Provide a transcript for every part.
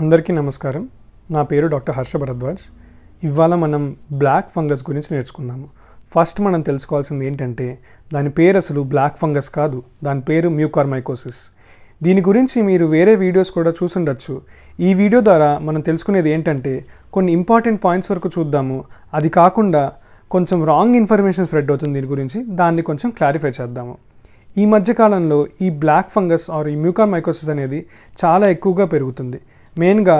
అందరికీ నమస్కారం నా పేరు డాక్టర్ హర్ష భరద్వాజ్ ఇవాళ మనం బ్లాక్ ఫంగస్ గురించి నేర్చుకుందాము ఫస్ట్ మనం తెలుసుకోవాల్సింది ఏంటంటే దాని పేరు అసలు బ్లాక్ ఫంగస్ కాదు దాని పేరు మ్యూకార్మైకోసిస్ దీని గురించి మీరు వేరే వీడియోస్ కూడా చూసుండొచ్చు ఈ వీడియో ద్వారా మనం తెలుసుకునేది ఏంటంటే కొన్ని ఇంపార్టెంట్ పాయింట్స్ వరకు చూద్దాము అది కాకుండా కొంచెం రాంగ్ ఇన్ఫర్మేషన్ స్ప్రెడ్ అవుతుంది దీని గురించి దాన్ని కొంచెం క్లారిఫై చేద్దాము ఈ మధ్యకాలంలో ఈ బ్లాక్ ఫంగస్ ఆర్ ఈ మ్యూకార్మైకోసిస్ అనేది చాలా ఎక్కువగా పెరుగుతుంది మెయిన్గా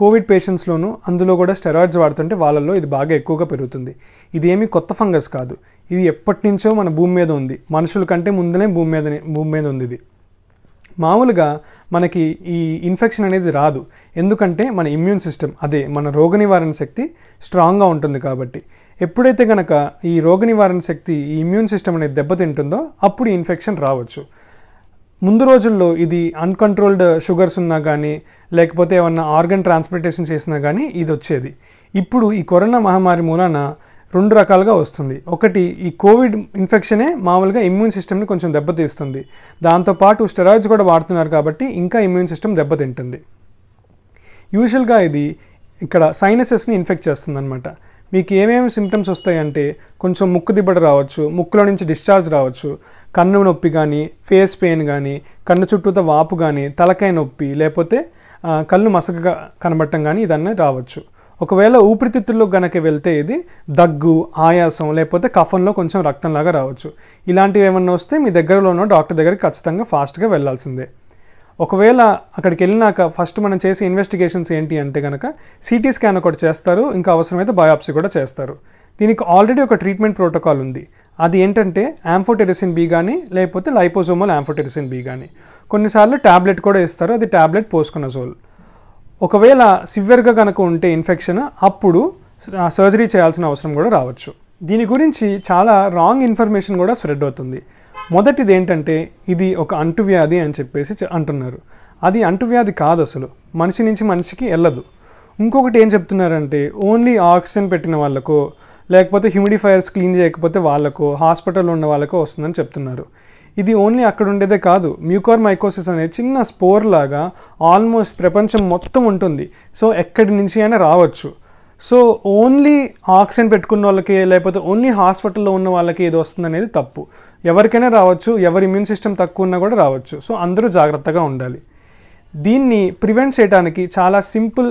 కోవిడ్ పేషెంట్స్లోనూ అందులో కూడా స్టెరాయిడ్స్ వాడుతుంటే వాళ్ళల్లో ఇది బాగా ఎక్కువగా పెరుగుతుంది ఇది ఏమీ కొత్త ఫంగస్ కాదు ఇది ఎప్పటి నుంచో మన భూమి మీద ఉంది మనుషుల కంటే ముందునే భూమి మీద భూమి మీద ఉంది ఇది మామూలుగా మనకి ఈ ఇన్ఫెక్షన్ అనేది రాదు ఎందుకంటే మన ఇమ్యూన్ సిస్టమ్ అదే మన రోగ నివారణ శక్తి స్ట్రాంగ్గా ఉంటుంది కాబట్టి ఎప్పుడైతే కనుక ఈ రోగ నివారణ శక్తి ఈ ఇమ్యూన్ సిస్టమ్ అనేది దెబ్బతింటుందో అప్పుడు ఈ ఇన్ఫెక్షన్ రావచ్చు ముందు రోజుల్లో ఇది అన్కంట్రోల్డ్ షుగర్స్ ఉన్నా కానీ లేకపోతే ఏమన్నా ఆర్గన్ ట్రాన్స్ప్లాంటేషన్ చేసినా కానీ ఇది వచ్చేది ఇప్పుడు ఈ కరోనా మహమ్మారి మూలాన రెండు రకాలుగా వస్తుంది ఒకటి ఈ కోవిడ్ ఇన్ఫెక్షనే మామూలుగా ఇమ్యూన్ సిస్టమ్ని కొంచెం దెబ్బతీస్తుంది దాంతోపాటు స్టెరాయిడ్స్ కూడా వాడుతున్నారు కాబట్టి ఇంకా ఇమ్యూన్ సిస్టమ్ దెబ్బతింటుంది యూజువల్గా ఇది ఇక్కడ సైనసెస్ని ఇన్ఫెక్ట్ చేస్తుంది అనమాట మీకు ఏమేమి సిమ్టమ్స్ వస్తాయంటే కొంచెం ముక్కు దిబ్బడి రావచ్చు ముక్కులో నుంచి డిశ్చార్జ్ రావచ్చు కన్ను నొప్పి కానీ ఫేస్ పెయిన్ కానీ కన్ను చుట్టూత వాపు కానీ తలకాయ నొప్పి లేకపోతే కళ్ళు మసకగా కనబడటం కానీ ఇదన్నీ రావచ్చు ఒకవేళ ఊపిరితిత్తుల్లో గనక వెళ్తే ఇది దగ్గు ఆయాసం లేకపోతే కఫంలో కొంచెం రక్తంలాగా రావచ్చు ఇలాంటివి ఏమన్నా వస్తే మీ దగ్గరలో ఉన్న డాక్టర్ దగ్గరికి ఖచ్చితంగా ఫాస్ట్గా వెళ్ళాల్సిందే ఒకవేళ అక్కడికి వెళ్ళినాక ఫస్ట్ మనం చేసే ఇన్వెస్టిగేషన్స్ ఏంటి అంటే కనుక సిటీ స్కాన్ ఒకటి చేస్తారు ఇంకా అవసరమైతే బయాప్సీ కూడా చేస్తారు దీనికి ఆల్రెడీ ఒక ట్రీట్మెంట్ ప్రోటోకాల్ ఉంది అది ఏంటంటే ఆంఫోటెరిసిన్ బి కానీ లేకపోతే లైపోజోమల్ ఆంఫోటెరిసిన్ బి కానీ కొన్నిసార్లు ట్యాబ్లెట్ కూడా ఇస్తారు అది ట్యాబ్లెట్ పోసుకునజోల్ ఒకవేళ సివియర్గా కనుక ఉంటే ఇన్ఫెక్షన్ అప్పుడు సర్జరీ చేయాల్సిన అవసరం కూడా రావచ్చు దీని గురించి చాలా రాంగ్ ఇన్ఫర్మేషన్ కూడా స్ప్రెడ్ అవుతుంది మొదటిది ఏంటంటే ఇది ఒక అంటువ్యాధి అని చెప్పేసి అంటున్నారు అది అంటువ్యాధి కాదు అసలు మనిషి నుంచి మనిషికి వెళ్ళదు ఇంకొకటి ఏం చెప్తున్నారంటే ఓన్లీ ఆక్సిజన్ పెట్టిన వాళ్ళకో లేకపోతే హ్యూమిడిఫైయర్స్ క్లీన్ చేయకపోతే వాళ్ళకో హాస్పిటల్లో ఉన్న వాళ్ళకో వస్తుందని చెప్తున్నారు ఇది ఓన్లీ అక్కడ ఉండేదే కాదు మ్యూకార్ మైకోసిస్ అనే చిన్న స్పోర్ లాగా ఆల్మోస్ట్ ప్రపంచం మొత్తం ఉంటుంది సో ఎక్కడి నుంచి అయినా రావచ్చు సో ఓన్లీ ఆక్సిజన్ పెట్టుకున్న వాళ్ళకి లేకపోతే ఓన్లీ హాస్పిటల్లో ఉన్న వాళ్ళకి ఇది వస్తుంది అనేది తప్పు ఎవరికైనా రావచ్చు ఎవరి ఇమ్యూన్ సిస్టమ్ తక్కువ ఉన్నా కూడా రావచ్చు సో అందరూ జాగ్రత్తగా ఉండాలి దీన్ని ప్రివెంట్ చేయడానికి చాలా సింపుల్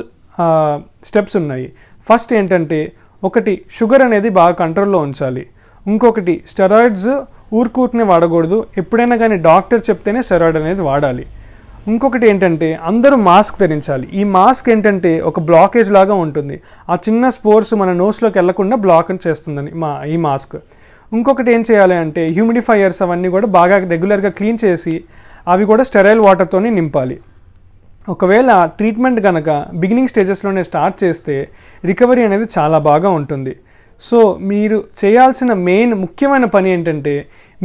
స్టెప్స్ ఉన్నాయి ఫస్ట్ ఏంటంటే ఒకటి షుగర్ అనేది బాగా కంట్రోల్లో ఉంచాలి ఇంకొకటి స్టెరాయిడ్స్ ఊరుకూర్నే వాడకూడదు ఎప్పుడైనా కానీ డాక్టర్ చెప్తేనే స్టెరాయిడ్ అనేది వాడాలి ఇంకొకటి ఏంటంటే అందరూ మాస్క్ ధరించాలి ఈ మాస్క్ ఏంటంటే ఒక బ్లాకేజ్ లాగా ఉంటుంది ఆ చిన్న స్పోర్స్ మన నోస్లోకి వెళ్లకుండా బ్లాక్ చేస్తుందని మా ఈ మాస్క్ ఇంకొకటి ఏం చేయాలి అంటే హ్యూమిడిఫైయర్స్ అవన్నీ కూడా బాగా రెగ్యులర్గా క్లీన్ చేసి అవి కూడా స్టెరైల్ వాటర్తోనే నింపాలి ఒకవేళ ట్రీట్మెంట్ కనుక బిగినింగ్ స్టేజెస్లోనే స్టార్ట్ చేస్తే రికవరీ అనేది చాలా బాగా ఉంటుంది సో మీరు చేయాల్సిన మెయిన్ ముఖ్యమైన పని ఏంటంటే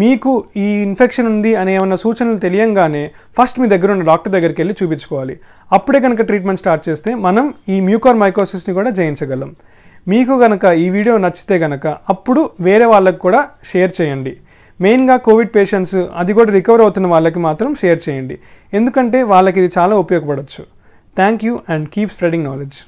మీకు ఈ ఇన్ఫెక్షన్ ఉంది అనే ఏమైనా సూచనలు తెలియంగానే ఫస్ట్ మీ దగ్గర ఉన్న డాక్టర్ దగ్గరికి వెళ్ళి చూపించుకోవాలి అప్పుడే కనుక ట్రీట్మెంట్ స్టార్ట్ చేస్తే మనం ఈ మ్యూకార్ మైకోసిస్ని కూడా జయించగలం మీకు కనుక ఈ వీడియో నచ్చితే కనుక అప్పుడు వేరే వాళ్ళకు కూడా షేర్ చేయండి మెయిన్గా కోవిడ్ పేషెంట్స్ అది కూడా రికవర్ అవుతున్న వాళ్ళకి మాత్రం షేర్ చేయండి ఎందుకంటే వాళ్ళకి ఇది చాలా ఉపయోగపడవచ్చు thank you and keep spreading knowledge